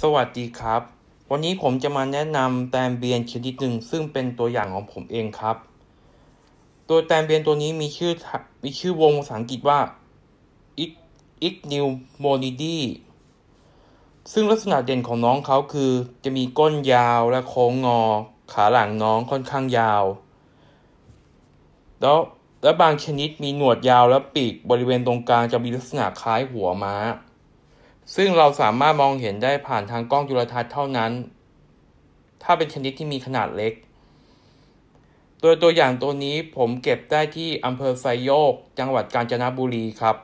สวัสดีครับ วันนี้ผมจะมาแนะนำแตมเบียนชนิดหนึ่งซึ่งเป็นตัวอย่างของผมเองครับ ตัวแตมเบียนตัวนี้มีชื่อมีชื่อวงภาษาอังกฤษว่า i g n e w m o n i d i ซึ่งลักษณะเด่นของน้องเขาคือจะมีก้นยาวและโค้งงอ ขาหลังน้องค่อนข้างยาว แล้วและบางชนิดมีหนวดยาวและปีกบริเวณตรงกลางจะมีลักษณะคล้ายหัวม้าซึ่งเราสามารถมองเห็นได้ผ่านทางกล้องจุลทรรศน์เท่านั้น ถ้าเป็นชนิดที่มีขนาดเล็ก ตัวตัวอย่างตัวนี้ผมเก็บได้ที่อำเภอไซโยก จังหวัดกาญจนบุรีครับ